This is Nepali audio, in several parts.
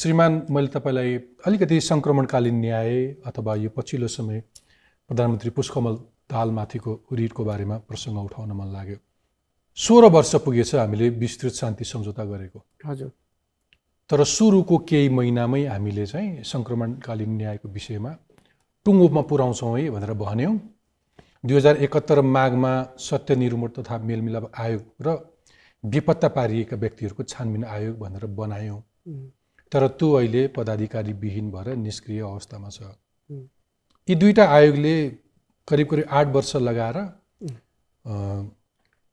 श्रीमान मैले तपाईँलाई अलिकति सङ्क्रमणकालीन न्याय अथवा यो पछिल्लो समय प्रधानमन्त्री पुष्कमल दालमाथिको रिटको बारेमा प्रसङ्ग उठाउन मन लाग्यो सोह्र वर्ष पुगेछ हामीले विस्तृत शान्ति सम्झौता गरेको हजुर तर सुरुको केही महिनामै हामीले चाहिँ सङ्क्रमणकालीन न्यायको विषयमा टुङ्गोमा पुऱ्याउँछौँ है भनेर भन्यौँ दुई हजार एकहत्तर माघमा सत्य तथा मेलमिलाप आयोग र बेपत्ता पारिएका व्यक्तिहरूको छानबिन आयोग भनेर बनायौँ तर त्यो अहिले पदाधिकारी विहीन भएर निष्क्रिय अवस्थामा छ यी दुईवटा आयोगले करिब करिब आठ वर्ष लगाएर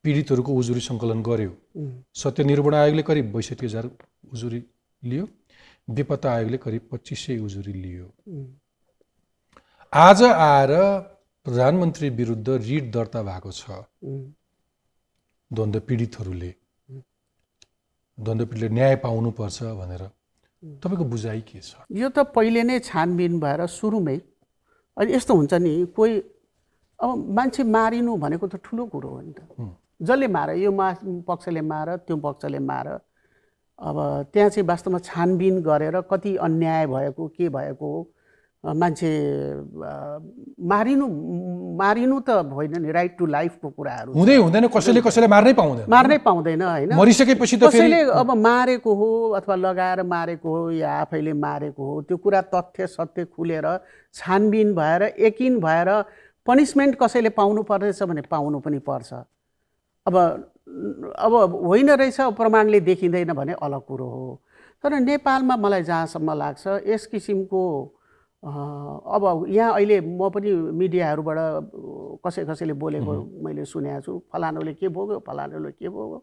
पीडितहरूको उजुरी सङ्कलन गर्यो सत्य आयोगले करिब बैसठी हजार उजुरी लियो बेपत्ता आयोगले करिब पच्चिस सय उजुरी लियो आज आएर प्रधानमन्त्री विरुद्ध रिट दर्ता भएको छ द्वन्द्व पीडितहरूले द्वन्द्व पीडितले न्याय पाउनुपर्छ भनेर तपाईँको बुझाइ के छ यो त पहिले नै छानबिन भएर सुरुमै अनि यस्तो हुन्छ नि कोही अब मान्छे मारिनु भनेको त ठुलो कुरो हो नि त जसले मार यो मा पक्षले मार त्यो पक्षले मार अब त्यहाँ चाहिँ वास्तवमा छानबिन गरेर कति अन्याय भएको के भएको हो मान्छे मारिनु मारिनु त होइन नि राइट टु लाइफको कुराहरू हुँदै हुँदैन कसैले कसैलाई मार्नै पाउँदैन मार्नै पाउँदैन होइन मरिसकेपछि त कसैले अब मारेको हो अथवा लगाएर मारेको हो या आफैले मारेको हो त्यो कुरा तथ्य सत्य खुलेर छानबिन भएर यकिन भएर पनिसमेन्ट कसैले पाउनु पर्नेछ भने पाउनु पनि पर्छ अब अब होइन रहेछ प्रमाणले देखिँदैन भने अलग कुरो हो तर नेपालमा मलाई जहाँसम्म लाग्छ यस किसिमको अब यहाँ अहिले म पनि मिडियाहरूबाट कसै कसैले बोलेको मैले सुनेको छु फलानुले के भोग्यो फलानुले के भोग्यो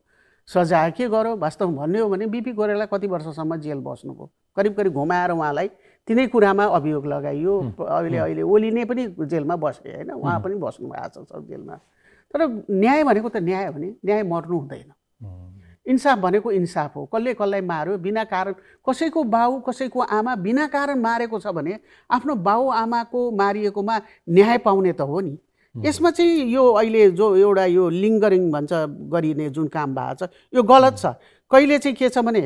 सजाय के गर्यो वास्तवमा भन्ने हो भने बिपी कोरेला कति वर्षसम्म जेल बस्नुभयो करिब करिब घुमाएर उहाँलाई तिनै कुरामा अभियोग लगाइयो अहिले अहिले ओली नै पनि जेलमा बसे होइन उहाँ पनि बस्नु भएको छ जेलमा तर न्याय भनेको त न्याय भने न्याय मर्नु हुँदैन इन्साफ भनेको इन्साफ हो कसले कसलाई मार्यो बिना कारण कसैको बाउ कसैको आमा बिना कारण मारेको छ भने आफ्नो बाउ आमाको मारिएकोमा न्याय पाउने त हो नि यसमा चाहिँ यो अहिले जो एउटा यो लिङ्गरिङ भन्छ गरिने जुन काम भएको छ यो गलत छ कहिले चाहिँ के छ भने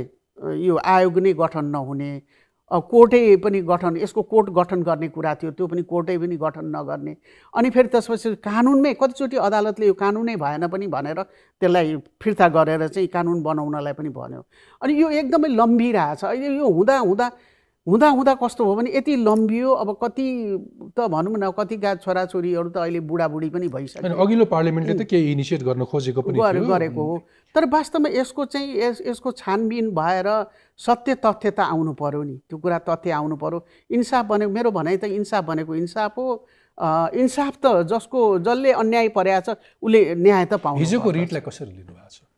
यो आयोग नै गठन नहुने कोर्टै पनि गठन यसको कोर्ट गठन गर्ने कुरा थियो त्यो पनि कोर्टै पनि गठन नगर्ने अनि फेरि त्यसपछि कानुनमै कतिचोटि अदालतले यो कानुनै भएन पनि भनेर त्यसलाई फिर्ता गरेर चाहिँ कानुन बनाउनलाई पनि भन्यो अनि यो एकदमै लम्बिरहेछ अहिले यो हुँदा हुँदा हुँदा हुँदा कस्तो हो भने यति लम्बियो अब कति त भनौँ न कति गा छोराछोरीहरू त अहिले बुढाबुढी पनि भइसक्यो अघिल्लो पार्लियामेन्टले त केही इनिसिएट गर्न खोजेको पनि गरेको हो तर वास्तवमा यसको चाहिँ यस यसको छानबिन भएर सत्य तथ्य त आउनु पऱ्यो नि त्यो कुरा तथ्य आउनु पऱ्यो इन्साफ भनेको मेरो भनाइ त इन्साफ भनेको इन्साफ हो इन्साफ त जसको जसले अन्याय परेको छ उसले न्याय त पाउँछ हिजोको रिटलाई कसरी लिनुभएको छ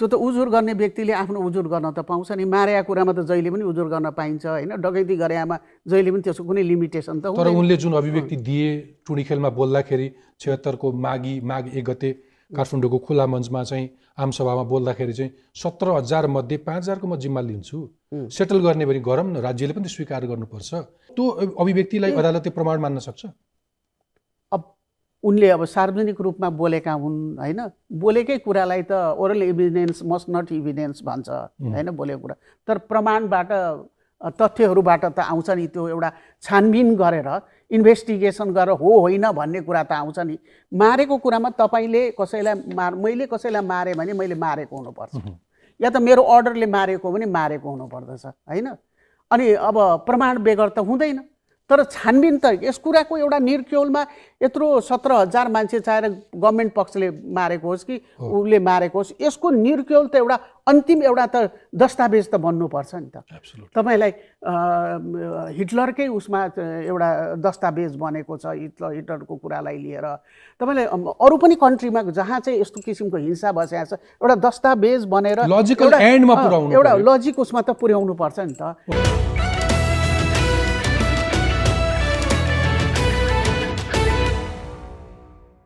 त्यो त उजुर गर्ने व्यक्तिले आफ्नो उजुर गर्न त पाउँछ नि मारेको कुरामा त जहिले पनि उजुर गर्न पाइन्छ होइन डकैती गरेमा जहिले पनि त्यसको कुनै लिमिटेसन त तर उनले जुन अभिव्यक्ति दिए टुडी खेलमा बोल्दाखेरि छिहत्तरको माघी माघ एक गते काठमाडौँको खुला मञ्चमा चाहिँ आमसभामा बोल्दाखेरि चाहिँ सत्र हजार मध्ये पाँच हजारको म जिम्मा लिन्छु सेटल गर्ने भने गरौँ न राज्यले पनि स्वीकार गर्नुपर्छ त्यो अभिव्यक्तिलाई अदालतले प्रमाण मान्न सक्छ उनले अब सार्वजनिक रूपमा बोलेका हुन् होइन बोलेकै कुरालाई त oral evidence must not evidence भन्छ होइन बोलेको कुरा तर प्रमाणबाट तथ्यहरूबाट त आउँछ नि त्यो एउटा छानबिन गरेर इन्भेस्टिगेसन गरेर हो होइन भन्ने कुरा त आउँछ नि मारेको कुरामा तपाईँले कसैलाई मार मैले कसैलाई मारेँ भने मैले मारेको हुनुपर्छ या त मेरो अर्डरले मारेको भने मारेको हुनुपर्दछ होइन अनि अब प्रमाण बेगर त हुँदैन तर छानबिन त यस कुराको एउटा निर्क्योलमा यत्रो सत्र हजार मान्छे चाहेर गभर्मेन्ट पक्षले मारेको होस् कि उसले मारेको होस् यसको निर्क्योल त एउटा अन्तिम एउटा त दस्तावेज त बन्नुपर्छ नि त तपाईँलाई हिटलरकै उसमा एउटा दस्तावेज बनेको छ हिटलर हिटलरको कुरालाई लिएर तपाईँलाई अरू पनि कन्ट्रीमा जहाँ चाहिँ यस्तो किसिमको हिंसा बसिया छ एउटा दस्तावेज बनेर एउटा लजिक उसमा त पुर्याउनु पर्छ नि त